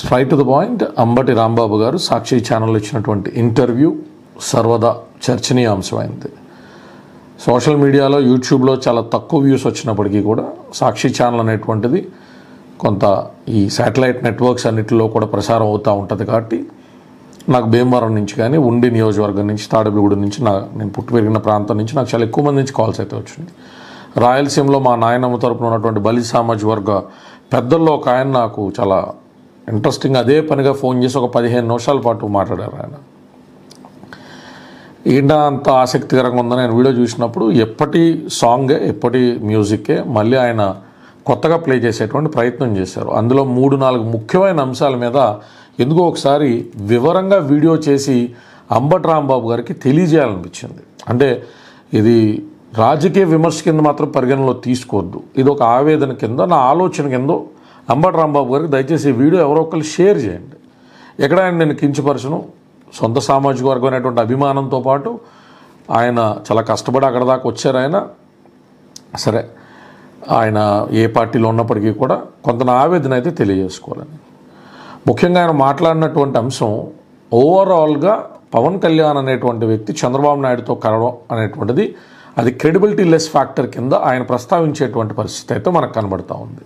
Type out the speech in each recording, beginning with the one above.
straight to the point Ambati Rambabu గారు Sakshi channel ఇచ్చినటువంటి interview సర్వదా చర్చనీయాంశమైంది సోషల్ మీడియాలో యూట్యూబ్లో చాలా తక్కువ వ్యూస్ వచ్చినప్పటికీ కూడా సాక్షి ఛానల్ అనేటువంటిది కొంత ఈ శాటిలైట్ నెట్వర్క్స్ అన్నిటిలో కూడా ప్రసారం అవుతూ ఉంటుంది కాబట్టి నాకు భీమవరం నుంచి కానీ ఉండి నియోజకవర్గం నుంచి తాడబిగూడు నుంచి నా నేను పుట్టి పెరిగిన ప్రాంతం నుంచి నాకు చాలా ఎక్కువ మంది నుంచి కాల్స్ అయితే వచ్చింది రాయలసీమలో మా నాయనమ్మ తరపున ఉన్నటువంటి బలి సామాజిక వర్గ పెద్దల్లో ఒక ఆయన నాకు చాలా ఇంట్రెస్టింగ్ అదే పనిగా ఫోన్ చేసి ఒక పదిహేను నిమిషాల పాటు మాట్లాడారు ఆయన ఈయన అంత ఆసక్తికరంగా ఉందని ఆయన వీడియో చూసినప్పుడు ఎప్పటి సాంగే ఎప్పటి మ్యూజిక్కే మళ్ళీ ఆయన కొత్తగా ప్లే చేసేటువంటి ప్రయత్నం చేశారు అందులో మూడు నాలుగు ముఖ్యమైన అంశాల మీద ఎందుకో ఒకసారి వివరంగా వీడియో చేసి అంబట్ రాంబాబు గారికి తెలియజేయాలనిపించింది అంటే ఇది రాజకీయ విమర్శ కింద మాత్రం పరిగణలో తీసుకోవద్దు ఇది ఒక ఆవేదన కింద నా ఆలోచన కింద అంబటి రాంబాబు గారికి దయచేసి ఈ వీడియో ఎవరో ఒకరు షేర్ చేయండి ఎక్కడ ఆయన నేను కించపరచను సొంత సామాజిక వర్గం అనేటువంటి అభిమానంతో పాటు ఆయన చాలా కష్టపడి అక్కడ దాకా వచ్చారు ఆయన సరే ఆయన ఏ పార్టీలో ఉన్నప్పటికీ కూడా కొంత ఆవేదన అయితే తెలియజేసుకోవాలని ముఖ్యంగా ఆయన మాట్లాడినటువంటి అంశం ఓవరాల్గా పవన్ కళ్యాణ్ అనేటువంటి వ్యక్తి చంద్రబాబు నాయుడుతో కలవడం అనేటువంటిది అది క్రెడిబిలిటీ లెస్ ఫ్యాక్టర్ కింద ఆయన ప్రస్తావించేటువంటి పరిస్థితి అయితే మనకు కనబడతా ఉంది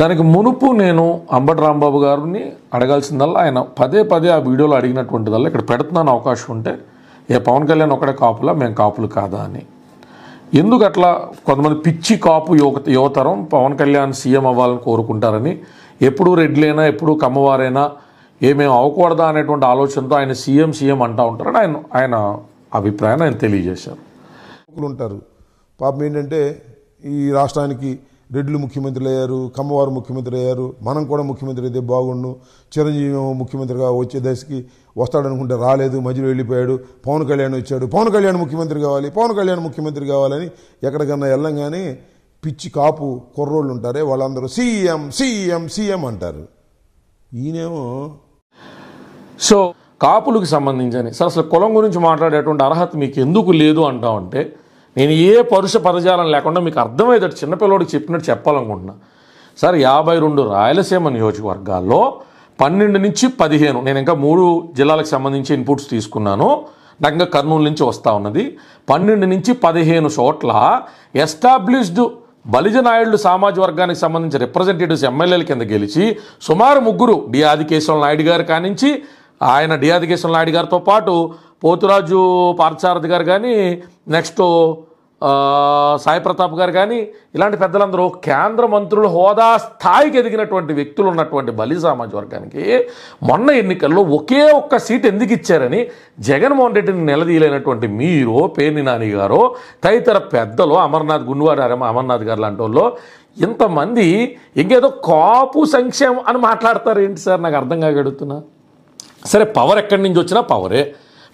దానికి మునుపు నేను అంబటి రాంబాబు గారిని అడగాల్సిందల్లా ఆయన పదే పదే ఆ వీడియోలో అడిగినటువంటిదల్లా ఇక్కడ పెడుతున్నాను అవకాశం ఉంటే ఏ పవన్ కళ్యాణ్ ఒకడే కాపులా మేము కాపులు కాదా అని ఎందుకు అట్లా కొంతమంది పిచ్చి కాపు యువత యువతరం పవన్ కళ్యాణ్ సీఎం అవ్వాలని కోరుకుంటారని ఎప్పుడు రెడ్లైనా ఎప్పుడు కమ్మవారైనా ఏమేమి అవ్వకూడదా అనేటువంటి ఆలోచనతో ఆయన సీఎం సీఎం అంటూ ఉంటారని ఆయన ఆయన అభిప్రాయాన్ని ఆయన తెలియజేశారు ఉంటారు పాపం ఏంటంటే ఈ రాష్ట్రానికి రెడ్లు ముఖ్యమంత్రులు అయ్యారు కమ్మవారు ముఖ్యమంత్రి అయ్యారు మనం కూడా ముఖ్యమంత్రి అయితే బాగుండు చిరంజీవి ముఖ్యమంత్రిగా వచ్చే దశకి వస్తాడనుకుంటే రాలేదు మధ్యలో వెళ్ళిపోయాడు పవన్ కళ్యాణ్ వచ్చాడు పవన్ కళ్యాణ్ ముఖ్యమంత్రి కావాలి పవన్ కళ్యాణ్ ముఖ్యమంత్రి కావాలని ఎక్కడికన్నా వెళ్ళంగానే పిచ్చి కాపు కుర్రోళ్ళు ఉంటారే వాళ్ళందరూ సీఎం సీఎం సీఎం అంటారు ఈయనేమో సో కాపులకు సంబంధించి అసలు కులం గురించి మాట్లాడేటువంటి అర్హత మీకు ఎందుకు లేదు అంటామంటే నేను ఏ పరుష పదజాలం లేకుండా మీకు అర్థమయ్యేటట్టు చిన్నపిల్లడికి చెప్పినట్టు చెప్పాలనుకుంటున్నా సార్ యాభై రెండు రాయలసీమ నియోజకవర్గాల్లో పన్నెండు నుంచి పదిహేను నేను ఇంకా మూడు జిల్లాలకు సంబంధించి ఇన్పుట్స్ తీసుకున్నాను నాకు ఇంకా కర్నూలు నుంచి వస్తూ ఉన్నది పన్నెండు నుంచి పదిహేను చోట్ల ఎస్టాబ్లిష్డ్ బలిజ నాయుడు సామాజిక వర్గానికి సంబంధించి రిప్రజెంటేటివ్స్ ఎమ్మెల్యేల కింద గెలిచి సుమారు ముగ్గురు డి ఆదికేశ్వర నాయుడు గారు కానించి ఆయన డి ఆదికేశ్వర నాయుడు గారితో పాటు పోతురాజు పార్చారథి గారు కానీ నెక్స్ట్ సాయి ప్రతాప్ గారు కానీ ఇలాంటి పెద్దలందరూ కేంద్ర మంత్రుల హోదా స్థాయికి ఎదిగినటువంటి వ్యక్తులు ఉన్నటువంటి బలి సామాజిక వర్గానికి మొన్న ఎన్నికల్లో ఒకే ఒక్క సీట్ ఎందుకు ఇచ్చారని జగన్మోహన్ రెడ్డిని నిలదీయలేనటువంటి మీరు పేర్ని నాని గారు తదితర పెద్దలు అమర్నాథ్ గుండువారు అమర్నాథ్ గారు లాంటి వాళ్ళు ఇంతమంది ఇంకేదో కాపు సంక్షేమం అని మాట్లాడతారు ఏంటి సార్ నాకు అర్థం కాగడుగుతున్నా సరే పవర్ ఎక్కడి నుంచి వచ్చినా పవరే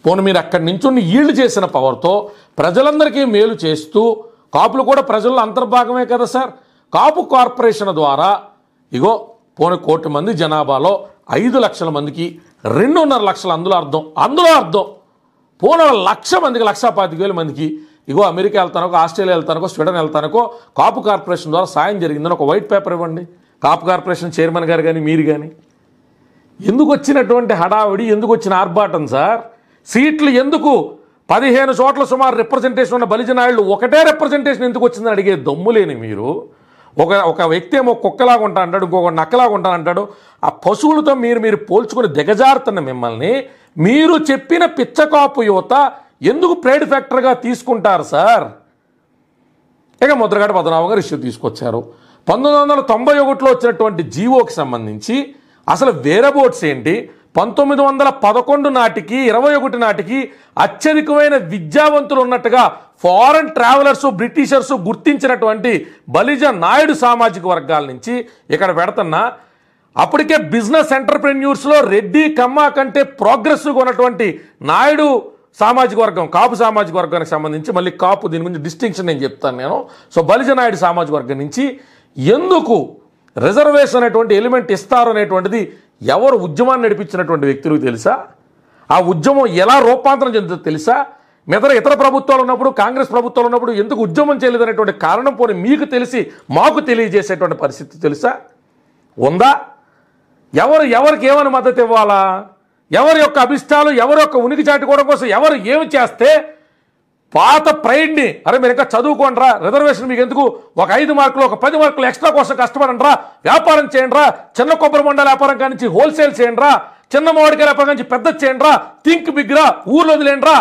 పోను మీరు అక్కడి నుంచుని ఈళ్లు చేసిన పవర్తో ప్రజలందరికీ మేలు చేస్తూ కాపులు కూడా ప్రజల్లో అంతర్భాగమే కదా సార్ కాపు కార్పొరేషన్ ద్వారా ఇగో పోని కోటి మంది జనాభాలో ఐదు లక్షల మందికి రెండున్నర లక్షల అందులో అర్థం అందులో అర్థం పోను లక్ష మందికి లక్ష పాతిక మందికి ఇగో అమెరికా వెళ్తానుకో ఆస్ట్రేలియా వెళ్తానుకో స్వీడన్ వెళ్తానుకో కాపు కార్పొరేషన్ ద్వారా సాయం జరిగిందని ఒక వైట్ పేపర్ ఇవ్వండి కాపు కార్పొరేషన్ చైర్మన్ గారు కానీ మీరు కానీ ఎందుకు వచ్చినటువంటి హడావిడి ఎందుకు వచ్చిన ఆర్భాటం సార్ సీట్లు ఎందుకు పదిహేను చోట్ల సుమారు రిప్రజెంటేషన్ ఉన్న బలిజనాయుళ్ళు ఒకటే రిప్రజెంటేషన్ ఎందుకు వచ్చిందని అడిగే దమ్ము లేని మీరు ఒక ఒక వ్యక్తి ఏమో కుక్కలాగా ఉంటా అంటాడు ఇంకొక నక్కలాగా ఉంటా అంటాడు ఆ పశువులతో మీరు మీరు పోల్చుకుని దిగజారుతున్న మిమ్మల్ని మీరు చెప్పిన పిచ్చకాపు యువత ఎందుకు ప్రైడ్ ఫ్యాక్టర్గా తీసుకుంటారు సార్ ఇక ముద్రగడ పద్మనాభం గారు ఇష్యూ తీసుకొచ్చారు పంతొమ్మిది వందల తొంభై ఒకటిలో వచ్చినటువంటి జీవోకి సంబంధించి అసలు వేరే బోట్స్ ఏంటి పంతొమ్మిది వందల పదకొండు నాటికి ఇరవై ఒకటి నాటికి అత్యధికమైన విద్యావంతులు ఉన్నట్టుగా ఫారెన్ ట్రావెలర్సు బ్రిటిషర్సు గుర్తించినటువంటి బలిజ నాయుడు సామాజిక వర్గాల నుంచి ఇక్కడ పెడుతున్నా అప్పటికే బిజినెస్ ఎంటర్ప్రెన్యూర్స్లో రెడ్డి కమ్మ కంటే ప్రోగ్రెస్గా ఉన్నటువంటి నాయుడు సామాజిక వర్గం కాపు సామాజిక వర్గానికి సంబంధించి మళ్ళీ కాపు దీని గురించి డిస్టింక్షన్ నేను చెప్తాను నేను సో బలిజ నాయుడు సామాజిక వర్గం నుంచి ఎందుకు రిజర్వేషన్ అనేటువంటి ఎలిమెంట్ ఇస్తారు అనేటువంటిది ఎవరు ఉద్యమాన్ని నడిపించినటువంటి వ్యక్తులకు తెలుసా ఆ ఉద్యమం ఎలా రూపాంతరం చెందుతుందో తెలుసా మిగతా ఇతర ప్రభుత్వాలు ఉన్నప్పుడు కాంగ్రెస్ ప్రభుత్వాలు ఉన్నప్పుడు ఎందుకు ఉద్యమం చేయలేదనేటువంటి కారణం పోని మీకు తెలిసి మాకు తెలియజేసేటువంటి పరిస్థితి తెలుసా ఉందా ఎవరు ఎవరికి ఏమని మద్దతు ఇవ్వాలా ఎవరి యొక్క అభిష్టాలు ఎవరి యొక్క ఉనికి చాటుకోవడం కోసం ఎవరు ఏమి చేస్తే పాత ప్రైడ్ని అరే మీరు ఇంకా చదువుకోండిరా రిజర్వేషన్ మీకు ఎందుకు ఒక ఐదు మార్కులు ఒక పది మార్కులు ఎక్స్ట్రా కోసం కష్టపడండిరా వ్యాపారం చేయండిరా చిన్న కొబ్బరి మండల వ్యాపారం కానించి హోల్సేల్ చేయండిరా చిన్న మామిడికాయ వ్యాపారం కానించి పెద్ద చేయండిరా థింక్ బిగ్రా ఊర్లో వదిలేండిరా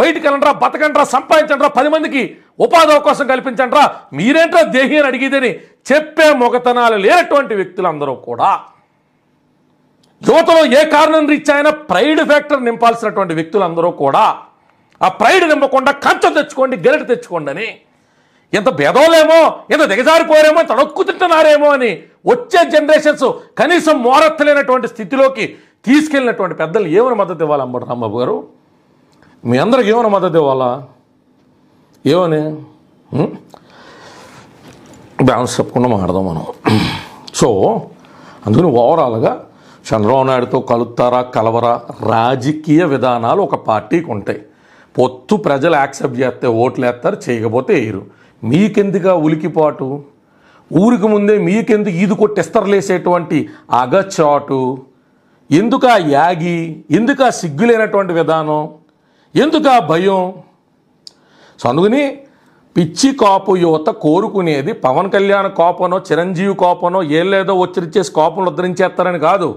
బయటికి వెళ్ళండిరా బతకండిరా సంపాదించండిరా పది మందికి ఉపాధి అవకాశం కల్పించండిరా మీరేంట్రా దేహి అని అడిగిదని చెప్పే మొగతనాలు లేనటువంటి వ్యక్తులందరూ కూడా యువతలో ఏ కారణం రీచ్ అయినా ప్రైడ్ ఫ్యాక్టర్ నింపాల్సినటువంటి వ్యక్తులందరూ కూడా ఆ ప్రైడ్ నింపకుండా కంచం తెచ్చుకోండి గెరటి తెచ్చుకోండి అని ఎంత భేదోలేమో ఎంత దిగజారిపోరేమో తడొక్కు తింటున్నారేమో అని వచ్చే జనరేషన్స్ కనీసం మోరెత్తలేనటువంటి స్థితిలోకి తీసుకెళ్ళినటువంటి పెద్దలు ఏమైనా మద్దతు ఇవ్వాలి అంబటి రాంబాబు గారు మీ అందరికి ఏమైనా మద్దతు ఇవ్వాలా ఏమని బ్యాలెన్స్ చెప్పకుండా మాట్లాడదాం మనం సో అందుకని ఓవరాల్గా చంద్రబాబు నాయుడుతో కలుతారా కలవరా రాజకీయ విధానాలు ఒక పార్టీకి ఉంటాయి పొత్తు ప్రజలు యాక్సెప్ట్ చేస్తే ఓట్లు వేస్తారు చేయకపోతే వేయరు మీకెందుకు ఉలికిపాటు ఊరికి ముందే మీకెందుకు ఈదు లేసేటువంటి అగచాటు ఎందుకు ఆ యాగి ఎందుకు ఆ సిగ్గులేనటువంటి విధానం ఎందుకు ఆ భయం సో అందుకని పిచ్చి కాపు యువత కోరుకునేది పవన్ కళ్యాణ్ కోపనో చిరంజీవి కోపనో లేదో వచ్చిరిచ్చేసి కోపంలో ఉద్ధరించేస్తారని కాదు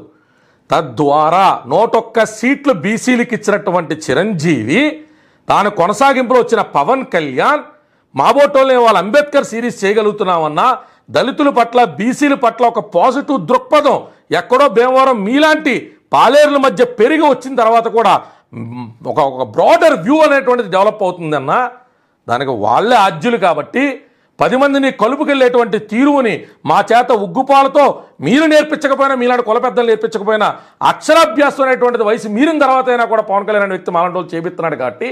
తద్వారా నోటొక్క సీట్లు బీసీలకు ఇచ్చినటువంటి చిరంజీవి తాను కొనసాగింపులో వచ్చిన పవన్ కళ్యాణ్ మాబోటోలే వాళ్ళ అంబేద్కర్ సిరీస్ చేయగలుగుతున్నామన్నా దళితుల పట్ల బీసీల పట్ల ఒక పాజిటివ్ దృక్పథం ఎక్కడో భీమవరం మీలాంటి పాలేరుల మధ్య పెరిగి వచ్చిన తర్వాత కూడా ఒక ఒక బ్రాడర్ వ్యూ అనేటువంటిది డెవలప్ అవుతుందన్నా దానికి వాళ్ళే ఆద్యులు కాబట్టి పది మందిని కలుపుకెళ్లేటువంటి తీరువుని మా చేత ఉగ్గుపాలతో మీరు నేర్పించకపోయినా మీలాంటి పెద్దలు నేర్పించకపోయినా అక్షరాభ్యాసం అనేటువంటిది వయసు మీరిన తర్వాత అయినా కూడా పవన్ కళ్యాణ్ అనే వ్యక్తి మాలంటి చేపిస్తున్నాడు కాబట్టి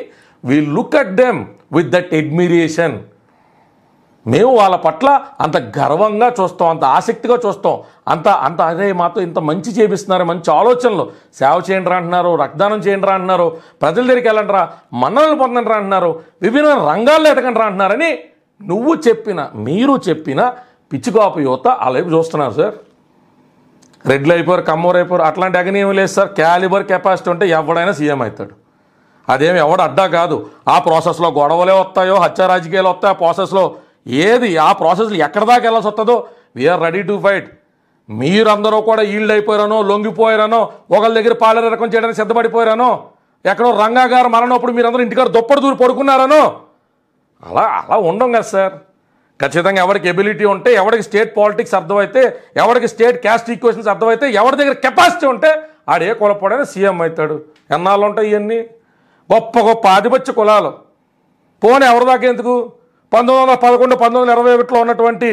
we look at them with that admiration మేము వాళ్ళ పట్ల అంత గర్వంగా చూస్తాం అంత ఆసక్తిగా చూస్తాం అంత అంత అదే మాతో ఇంత మంచి చేపిస్తున్నారు మంచి ఆలోచనలు సేవ చేయండి రా అంటున్నారు రక్తదానం చేయండి రా అంటున్నారు ప్రజల దగ్గరికి వెళ్ళండి రా మన్నలు పొందండి రా అంటున్నారు విభిన్న రంగాల్లో ఎతకండి రా అంటున్నారని నువ్వు చెప్పిన మీరు చెప్పిన పిచ్చికాపు యువత ఆ చూస్తున్నారు సార్ రెడ్లు అయిపోరు కమ్మూరు అయిపోరు అట్లాంటి అగ్ని ఏమి లేదు సార్ క్యాలిబర్ కెపాసిటీ ఉంటే ఎవడైనా సీఎం అవుతాడు అదేమి ఎవడు అడ్డా కాదు ఆ ప్రాసెస్లో గొడవలే వస్తాయో హత్య రాజకీయాలు వస్తాయో ఆ ప్రాసెస్లో ఏది ఆ ప్రాసెస్లో ఎక్కడ దాకా వెళ్ళాల్సి వస్తుందో వీఆర్ రెడీ టు ఫైట్ మీరందరూ కూడా ఈల్డ్ అయిపోయారనో లొంగిపోయారనో ఒకళ్ళ దగ్గర పాలన రకం చేయడానికి సిద్ధపడిపోయారనో ఎక్కడో రంగా గారు మరణప్పుడు మీరందరూ ఇంటికారు దొప్పడు దూరి పడుకున్నారనో అలా అలా ఉండం కదా సార్ ఖచ్చితంగా ఎవరికి ఎబిలిటీ ఉంటే ఎవరికి స్టేట్ పాలిటిక్స్ అర్థమైతే ఎవరికి స్టేట్ క్యాస్ట్ ఈక్వేషన్స్ అర్థమైతే ఎవరి దగ్గర కెపాసిటీ ఉంటే ఆడు ఏ కులపడైనా సీఎం అవుతాడు ఎన్నాళ్ళు ఉంటాయి ఇవన్నీ గొప్ప గొప్ప ఆధిపత్య కులాలు పోనీ ఎవరి దాకా ఎందుకు పంతొమ్మిది వందల పదకొండు పంతొమ్మిది వందల ఇరవై ఒకటిలో ఉన్నటువంటి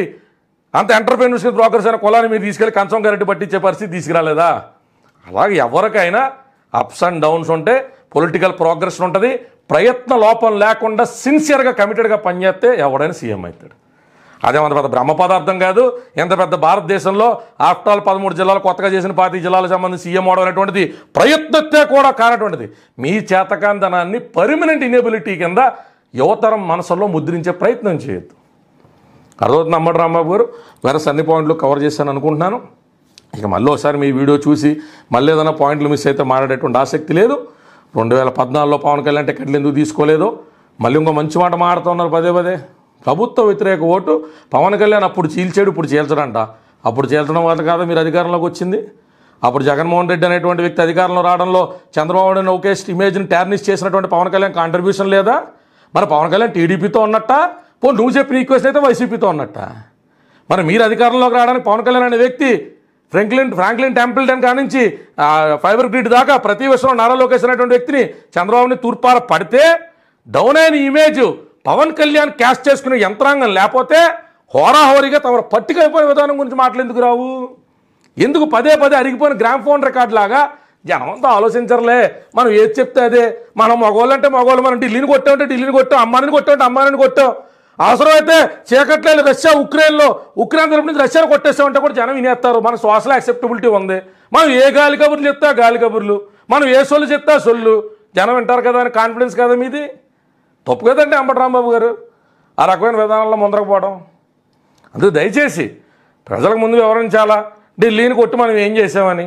అంత ఎంటర్ప్రీనర్షిప్ బ్రోకర్స్ అయిన కులాన్ని మీరు తీసుకెళ్ళి కన్సోమ్ గారెడ్డి పట్టించే పరిస్థితి తీసుకురాలేదా అలాగే ఎవరికైనా అప్స్ అండ్ డౌన్స్ ఉంటే పొలిటికల్ ప్రోగ్రెస్ ఉంటుంది ప్రయత్న లోపం లేకుండా సిన్సియర్గా కమిటెడ్గా పనిచేస్తే ఎవడైనా సీఎం అవుతాడు అదేమంత పెద్ద బ్రహ్మ పదార్థం కాదు ఎంత పెద్ద భారతదేశంలో ఆఫ్టర్ ఆల్ పదమూడు జిల్లాలు కొత్తగా చేసిన పాతి జిల్లాలకు సంబంధించి సీఎం అవడం అనేటువంటిది ప్రయత్నతే కూడా కానటువంటిది మీ చేతకాంతనాన్ని పర్మనెంట్ ఇనేబిలిటీ కింద యువతరం మనసులో ముద్రించే ప్రయత్నం చేయొద్దు అర్థవుతుంది అమ్మడు రాంబాబు గారు వేరే సన్ని పాయింట్లు కవర్ చేశాను అనుకుంటున్నాను ఇక మళ్ళీ ఒకసారి మీ వీడియో చూసి మళ్ళీ ఏదైనా పాయింట్లు మిస్ అయితే మాట్లాడేటువంటి ఆసక్తి లేదు రెండు వేల పద్నాలుగులో పవన్ కళ్యాణ్ టికెట్లు ఎందుకు తీసుకోలేదు మళ్ళీ ఇంకో మంచి మాట మాడుతున్నారు పదే పదే ప్రభుత్వ వ్యతిరేక ఓటు పవన్ కళ్యాణ్ అప్పుడు చీల్చాడు ఇప్పుడు చీల్చడంట అప్పుడు చీల్చడం వల్ల కాదు మీరు అధికారంలోకి వచ్చింది అప్పుడు జగన్మోహన్ రెడ్డి అనేటువంటి వ్యక్తి అధికారంలో రావడంలో చంద్రబాబు నాయుడు ఒకేస్ట్ ఇమేజ్ని టార్నిష్ చేసినటువంటి పవన్ కళ్యాణ్ కాంట్రిబ్యూషన్ లేదా మరి పవన్ కళ్యాణ్ టీడీపీతో ఉన్నట్ట పో నువ్వు చెప్పిన ఈక్వేషన్ అయితే వైసీపీతో ఉన్నట్ట మరి మీరు అధికారంలోకి రావడానికి పవన్ కళ్యాణ్ అనే వ్యక్తి ఫ్రాంక్లిన్ ఫ్రాంక్లిన్ టెంపుల్టన్ కానించి ఫైబర్ గ్రిడ్ దాకా ప్రతి విషయంలో నారా లోకేష్ అనేటువంటి వ్యక్తిని చంద్రబాబుని తూర్పార పడితే డౌన్ అయిన ఇమేజ్ పవన్ కళ్యాణ్ క్యాష్ చేసుకునే యంత్రాంగం లేకపోతే హోరాహోరీగా తమరు పట్టుకైపోయిన విధానం గురించి మాట్లాడేందుకు రావు ఎందుకు పదే పదే అరిగిపోయిన గ్రామ్ ఫోన్ రికార్డ్ లాగా అంతా ఆలోచించరులే మనం ఏది చెప్తే అదే మనం అంటే మగవాళ్ళు మనం ఢిల్లీని కొట్టామంటే ఢిల్లీని కొట్టాం అమ్మాయిని కొట్టామంటే అమ్మాయిని కొట్టాం అవసరమైతే చీకట్లేదు రష్యా ఉక్రెయిన్లో ఉక్రెయిన్ తరపు నుంచి రష్యాను కొట్టేసామంటే కూడా జనం వినేస్తారు మన శ్వాసలో యాక్సెప్టబిలిటీ ఉంది మనం ఏ గాలి కబుర్లు చెప్తా గాలి కబుర్లు మనం ఏ సొల్లు చెప్తా సొల్లు జనం వింటారు కదా అని కాన్ఫిడెన్స్ కదా మీది తప్పు కదండి అంబటి రాంబాబు గారు ఆ రకమైన విధానాల్లో ముందరకపోవడం అందుకు దయచేసి ప్రజలకు ముందు వివరించాలా ఢిల్లీని కొట్టి మనం ఏం చేసామని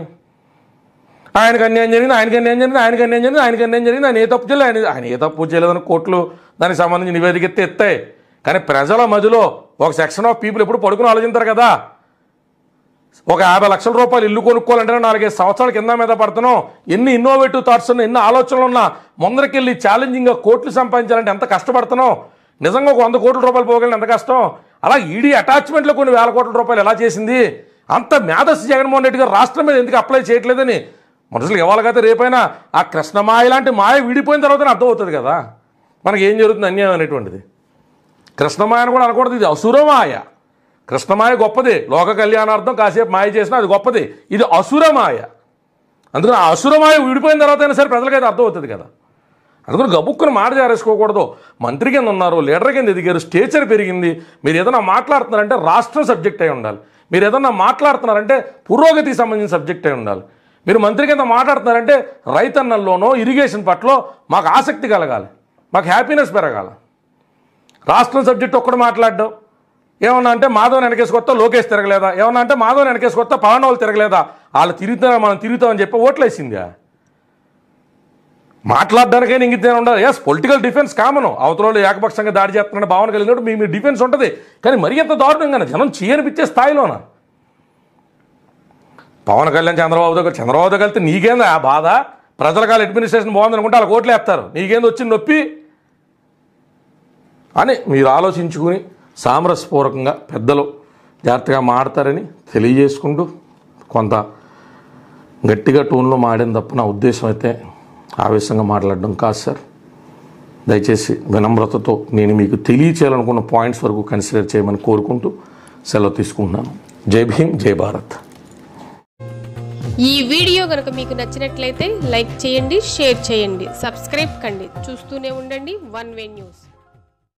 ఆయనకు అన్యాయం జరిగింది ఆయనకు అన్యాయం జరిగింది ఆయనకు అన్యాయం జరిగింది ఆయనకు అన్యాయం జరిగింది ఆయన ఏ తప్పు చేయలేదు ఆయన ఆయన ఏ తప్పు చేయలేదని కోర్టులు దానికి సంబంధించి నివేదిక ఎత్తే ఎత్తాయి కానీ ప్రజల మధ్యలో ఒక సెక్షన్ ఆఫ్ పీపుల్ ఎప్పుడు పడుకుని ఆలోచించారు కదా ఒక యాభై లక్షల రూపాయలు ఇల్లు కొనుక్కోవాలంటే నాలుగైదు సంవత్సరాల కింద మీద పడుతున్నాం ఎన్ని ఇన్నోవేటివ్ థాట్స్ ఉన్నా ఎన్ని ఆలోచనలు ఉన్నా ముందరికెళ్ళి ఛాలెంజింగ్గా కోట్లు సంపాదించాలంటే ఎంత కష్టపడుతున్నాం నిజంగా ఒక వంద కోట్ల రూపాయలు పోగలని ఎంత కష్టం అలా ఈడీ e అటాచ్మెంట్లో కొన్ని వేల కోట్ల రూపాయలు ఎలా చేసింది అంత మేధస్సు జగన్మోహన్ రెడ్డి గారు రాష్ట్రం మీద ఎందుకు అప్లై చేయట్లేదని మనుషులు ఇవ్వాలకైతే రేపైనా ఆ మాయ లాంటి మాయ విడిపోయిన తర్వాత అర్థమవుతుంది కదా మనకి ఏం జరుగుతుంది అన్యాయం అనేటువంటిది కృష్ణమాయ అని కూడా అనకూడదు ఇది అసురమాయ కృష్ణమాయ గొప్పది లోక కళ్యాణార్థం కాసేపు మాయ చేసినా అది గొప్పది ఇది అసురమాయ అందుకని ఆ అసురమాయ విడిపోయిన తర్వాత అయినా సరే ప్రజలకైతే అర్థం అవుతుంది కదా అందుకని గబుక్కుని మాట జారేసుకోకూడదు మంత్రి కింద ఉన్నారు లీడర్ కింద ఎదిగారు స్టేచర్ పెరిగింది మీరు ఏదైనా మాట్లాడుతున్నారంటే రాష్ట్రం సబ్జెక్ట్ అయి ఉండాలి మీరు ఏదన్నా మాట్లాడుతున్నారంటే పురోగతికి సంబంధించిన సబ్జెక్ట్ అయి ఉండాలి మీరు మంత్రి కింద మాట్లాడుతున్నారంటే రైతన్నల్లోనో ఇరిగేషన్ పట్ల మాకు ఆసక్తి కలగాలి మాకు హ్యాపీనెస్ పెరగాలి రాష్ట్రం సబ్జెక్ట్ ఒక్కడు మాట్లాడడం ఏమన్నా అంటే మాధవ్ వెనకేసుకొస్తా లోకేష్ తిరగలేదా ఏమన్నా అంటే మాధవ్ వెనకేసుకొస్తా పవన్ వాళ్ళు తిరగలేదా వాళ్ళు తిరుగుతారా మనం తిరుగుతామని చెప్పి ఓట్లేసిందా మాట్లాడడానికైనా ఇంగితేనే ఉండదు ఎస్ పొలిటికల్ డిఫెన్స్ కామను అవతల ఏకపక్షంగా దాడి చేస్తున్న భావన కలిగినప్పుడు మీ మీ డిఫెన్స్ ఉంటుంది కానీ మరీ ఎంత దారుణంగా జనం చేయనిపించే స్థాయిలోన పవన్ కళ్యాణ్ చంద్రబాబు దగ్గర చంద్రబాబు దగ్గర వెళ్తే నీకేందా ఆ బాధ ప్రజల వాళ్ళ అడ్మినిస్ట్రేషన్ బాగుందనుకుంటే వాళ్ళకి ఓట్లు వేస్తారు నీకేందో వచ్చి నొప్పి అని మీరు ఆలోచించుకుని సామరస్యపూర్వకంగా పెద్దలు జాగ్రత్తగా మాడతారని తెలియజేసుకుంటూ కొంత గట్టిగా టూన్లో మాడిన తప్ప నా ఉద్దేశం అయితే ఆవేశంగా మాట్లాడడం కాదు సార్ దయచేసి వినమ్రతతో నేను మీకు తెలియచేయాలనుకున్న పాయింట్స్ వరకు కన్సిడర్ చేయమని కోరుకుంటూ సెలవు తీసుకుంటున్నాను జై భీమ్ జై భారత్ ఈ వీడియో కనుక మీకు నచ్చినట్లయితే లైక్ చేయండి షేర్ చేయండి సబ్స్క్రైబ్ కండి చూస్తూనే ఉండండి వన్ వే న్యూస్